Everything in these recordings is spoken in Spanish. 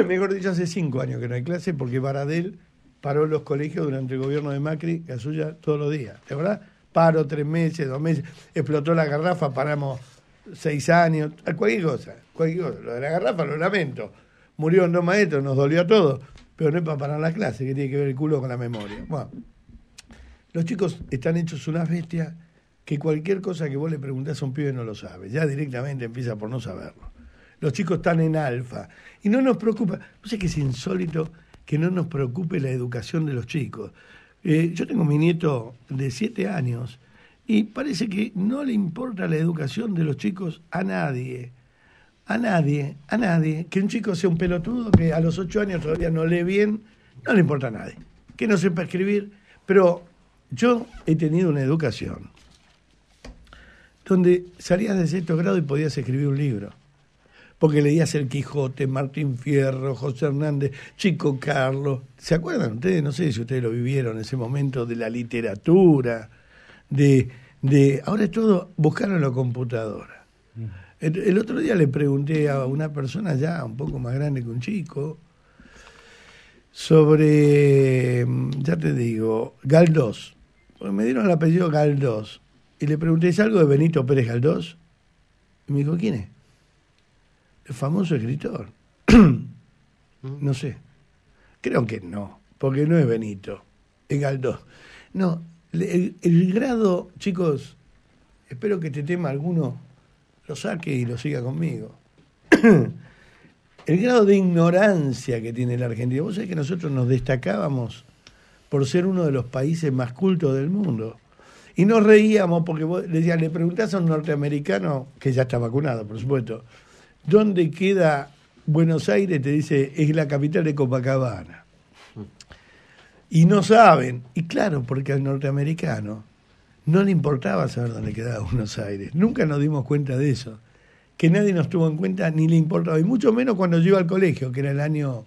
mejor dicho, hace cinco años que no hay clase porque Baradel paró los colegios durante el gobierno de Macri, que suya todos los días. ¿De verdad? Paró tres meses, dos meses, explotó la garrafa, paramos seis años, cualquier cosa, cualquier cosa. Lo de la garrafa lo lamento. Murieron dos maestros, nos dolió a todos, pero no es para parar la clase, que tiene que ver el culo con la memoria. Bueno, los chicos están hechos unas bestias que cualquier cosa que vos le preguntás a un pibe no lo sabe, ya directamente empieza por no saberlo los chicos están en alfa. Y no nos preocupa, no sé que es insólito que no nos preocupe la educación de los chicos. Eh, yo tengo mi nieto de siete años y parece que no le importa la educación de los chicos a nadie. A nadie, a nadie. Que un chico sea un pelotudo que a los ocho años todavía no lee bien, no le importa a nadie. Que no sepa escribir. Pero yo he tenido una educación donde salías de sexto grado y podías escribir un libro porque leías El Quijote, Martín Fierro, José Hernández, Chico Carlos. ¿Se acuerdan ustedes? No sé si ustedes lo vivieron en ese momento de la literatura, de, de ahora es todo buscar en la computadora. Mm. El, otro día le pregunté a una persona ya un poco más grande que un chico sobre, mm, ya te digo, Galdós. Porque me dieron el apellido Galdós. Y le pregunté, ¿es algo de Benito Pérez Galdós? Y me dijo, ¿quién es? el famoso escritor. Mm. no sé. Creo que no, porque no es Benito, es Galdós. No, el, grado, chicos, espero que este tema alguno lo saque y lo siga conmigo. el grado de ignorancia que tiene la Argentina. Vos sabés que nosotros nos destacábamos por ser uno de los países más cultos del mundo. Y nos reíamos porque vos, le preguntás a un norteamericano, que ya está vacunado, por supuesto, ¿Dónde queda Buenos Aires? Te dice, es la capital de Copacabana. Y no saben. Y claro, porque al norteamericano no le importaba saber dónde quedaba Buenos Aires. Nunca nos dimos cuenta de eso. Que nadie nos tuvo en cuenta ni le importaba. Y mucho menos cuando yo iba al colegio, que era el año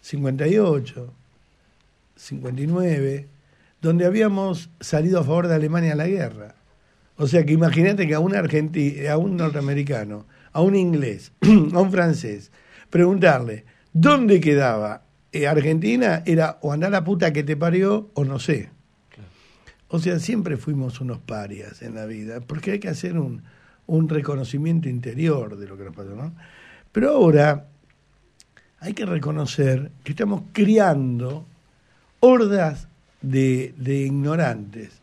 58, 59, donde habíamos salido a favor de Alemania a la guerra. O sea que imagínate que a un, argentino, a un norteamericano a un inglés, a un francés, preguntarle dónde quedaba eh, Argentina, era o andá la puta que te parió o no sé. O sea, siempre fuimos unos parias en la vida, porque hay que hacer un, reconocimiento interior de lo que nos pasó, ¿no? Pero ahora hay que reconocer que estamos criando hordas de, ignorantes,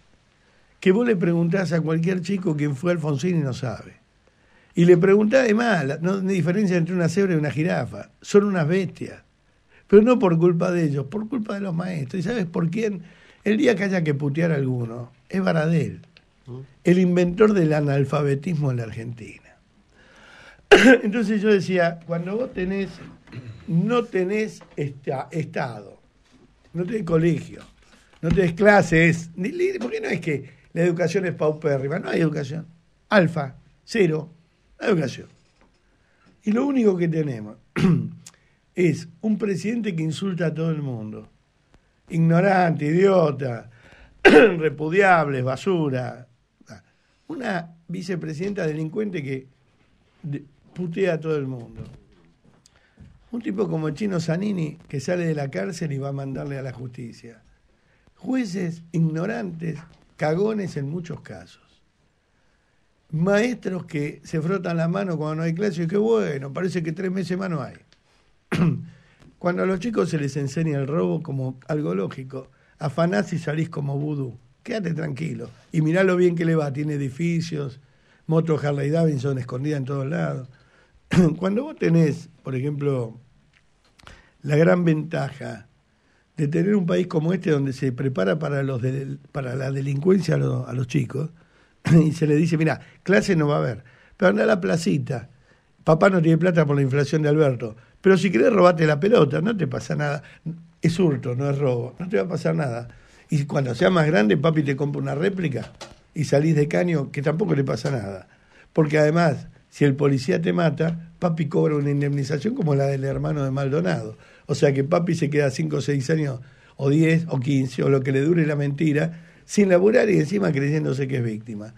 que vos le preguntás a cualquier chico quién fue Alfonsín y no sabe. Y le pregunté además, no, hay diferencia entre una cebra y una jirafa. Son unas bestias. Pero no por culpa de ellos, por culpa de los maestros. ¿Y sabes por quién? El día que haya que putear a alguno, es Baradel, mm. el inventor del analfabetismo en la Argentina. Entonces yo decía, cuando vos tenés, no tenés Estado, no tenés colegio, no tenés clases, porque no es que la educación es paupérrima? No hay educación. Alfa, cero, educación. Y lo único que tenemos es un presidente que insulta a todo el mundo. Ignorante, idiota, repudiable, basura. Ah, una vicepresidenta delincuente que putea a todo el mundo. Un tipo como Chino Zanini que sale de la cárcel y va a mandarle a la justicia. Jueces ignorantes, cagones en muchos casos maestros que se frotan la mano cuando no hay clases, y que bueno, parece que tres meses más no hay. cuando a los chicos se les enseña el robo como algo lógico, afanás y salís como vudú. Quédate tranquilo y mirá lo bien que le va. Tiene edificios, motos Harley Davidson escondidas en todos lados. cuando vos tenés, por ejemplo, la gran ventaja de tener un país como este donde se prepara para, los para la delincuencia a los chicos, y se le dice, mira, clase no va a haber, pero anda a la placita. Papá no tiene plata por la inflación de Alberto, pero si querés robarte la pelota, no te pasa nada. Es hurto, no es robo, no te va a pasar nada. Y cuando sea más grande, papi te compra una réplica y salís de caño, que tampoco le pasa nada. Porque además, si el policía te mata, papi cobra una indemnización como la del hermano de Maldonado. O sea que papi se queda 5 o 6 años, o 10 o 15, o lo que le dure la mentira, sin laburar y encima creyéndose que es víctima.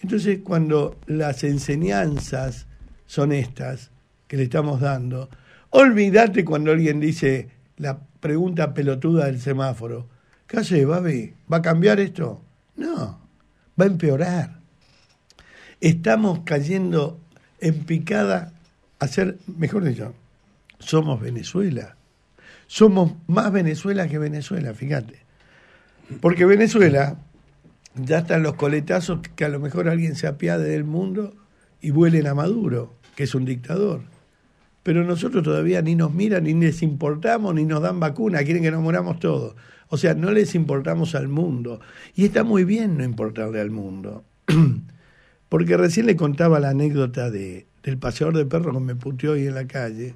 Entonces, cuando las enseñanzas son estas que le estamos dando, olvídate cuando alguien dice la pregunta pelotuda del semáforo, ¿qué hace, ¿Va a cambiar esto? No, va a empeorar. Estamos cayendo en picada a ser, mejor dicho, somos Venezuela. Somos más Venezuela que Venezuela, fíjate. Porque Venezuela ya están los coletazos que a lo mejor alguien se apiade del mundo y vuelen a Maduro, que es un dictador. Pero nosotros todavía ni nos miran, ni les importamos, ni nos dan vacuna, quieren que nos moramos todos. O sea, no les importamos al mundo. Y está muy bien no importarle al mundo. Porque recién le contaba la anécdota de, del paseador de perros que me puteó hoy en la calle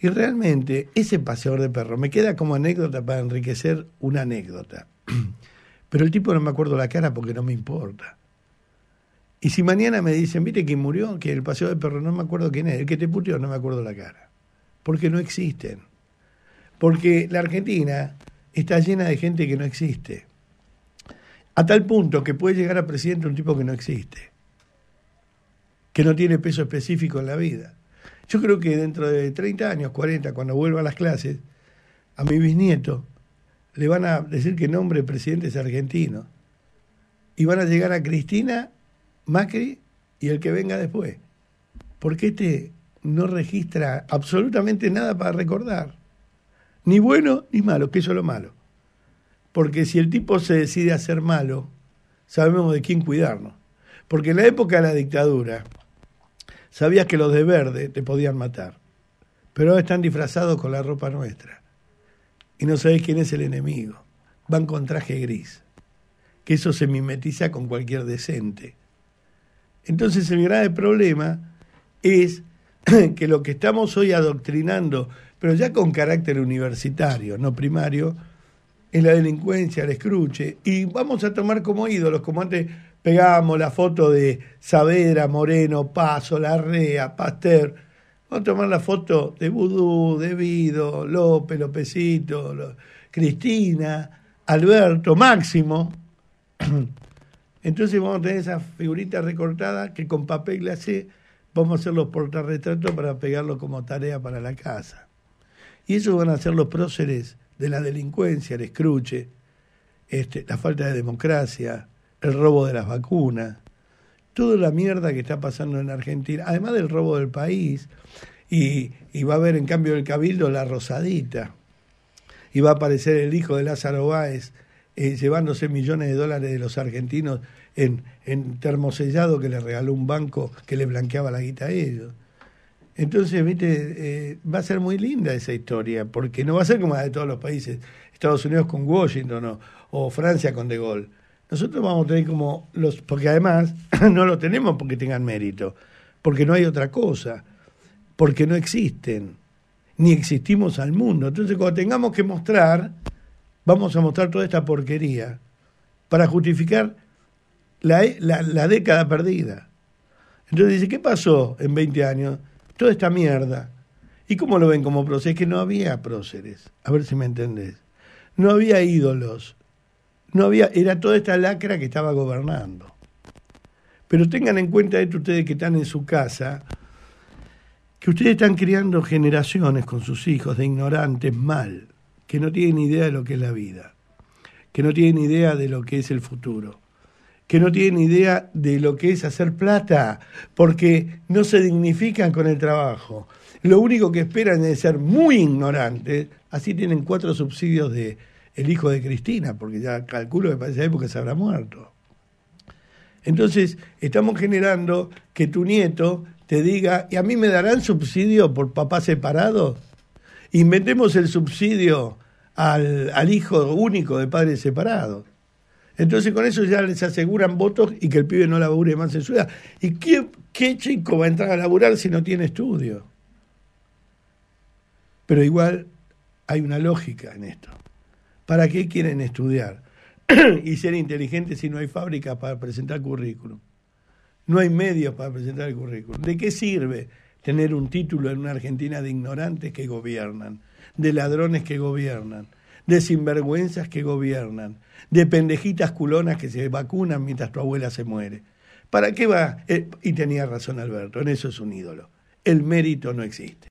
y realmente ese paseador de perro me queda como anécdota para enriquecer una anécdota. Pero el tipo no me acuerdo la cara porque no me importa. Y si mañana me dicen, viste que murió, que el paseo de perro, no me acuerdo quién es, el que te puteó, no me acuerdo la cara. Porque no existen. Porque la Argentina está llena de gente que no existe. A tal punto que puede llegar a presidente un tipo que no existe. Que no tiene peso específico en la vida. Yo creo que dentro de 30 años, 40, cuando vuelva a las clases, a mi bisnieto le van a decir que nombre presidente es argentino Y van a llegar a Cristina, Macri y el que venga después. Porque este no registra absolutamente nada para recordar. Ni bueno ni malo, que eso es lo malo. Porque si el tipo se decide a ser malo, sabemos de quién cuidarnos. Porque en la época de la dictadura, sabías que los de verde te podían matar, pero están disfrazados con la ropa nuestra. Y no sabés quién es el enemigo. Van con traje gris. Que eso se mimetiza con cualquier decente. Entonces el grave problema es que lo que estamos hoy adoctrinando, pero ya con carácter universitario, no primario, es la delincuencia, el escruche. Y vamos a tomar como ídolos, como antes Pegamos la foto de Saavedra, Moreno, Paso, Larrea, Pasteur. Vamos a tomar la foto de Vudú, de Vido, López, Lópezito, Cristina, Alberto, Máximo. Entonces vamos a tener esa figurita recortada que con papel glacé vamos a hacer los portarretratos para pegarlo como tarea para la casa. Y eso van a ser los próceres de la delincuencia, el escruche, este, la falta de democracia, el robo de las vacunas, toda la mierda que está pasando en Argentina, además del robo del país, y, va a haber en cambio el cabildo la rosadita, y va a aparecer el hijo de Lázaro Báez eh, llevándose millones de dólares de los argentinos en, en termosellado que le regaló un banco que le blanqueaba la guita a ellos. Entonces, viste, eh, va a ser muy linda esa historia, porque no va a ser como la de todos los países, Estados Unidos con Washington o Francia con De Gaulle nosotros vamos a tener como los, porque además no lo tenemos porque tengan mérito, porque no hay otra cosa, porque no existen, ni existimos al mundo. Entonces cuando tengamos que mostrar, vamos a mostrar toda esta porquería para justificar la, la, la década perdida. Entonces dice, ¿qué pasó en 20 años? Toda esta mierda. ¿Y cómo lo ven como próceres? Es que no había próceres. A ver si me entendés. No había ídolos no había, era toda esta lacra que estaba gobernando. Pero tengan en cuenta esto ustedes que están en su casa, que ustedes están criando generaciones con sus hijos de ignorantes mal, que no tienen idea de lo que es la vida, que no tienen idea de lo que es el futuro, que no tienen idea de lo que es hacer plata, porque no se dignifican con el trabajo. Lo único que esperan es ser muy ignorantes, así tienen cuatro subsidios de el hijo de Cristina, porque ya calculo que para esa época se habrá muerto. Entonces, estamos generando que tu nieto te diga, ¿y a mí me darán subsidio por papá separado? Inventemos el subsidio al, hijo único de padres separados. Entonces con eso ya les aseguran votos y que el pibe no labure más en su edad. ¿Y qué, qué chico va a entrar a laburar si no tiene estudio? Pero igual hay una lógica en esto. ¿Para qué quieren estudiar y ser inteligentes si no hay fábrica para presentar currículum? No hay medios para presentar el currículum. ¿De qué sirve tener un título en una Argentina de ignorantes que gobiernan, de ladrones que gobiernan, de sinvergüenzas que gobiernan, de pendejitas culonas que se vacunan mientras tu abuela se muere? ¿Para qué va? Eh, y tenía razón Alberto, en eso es un ídolo. El mérito no existe.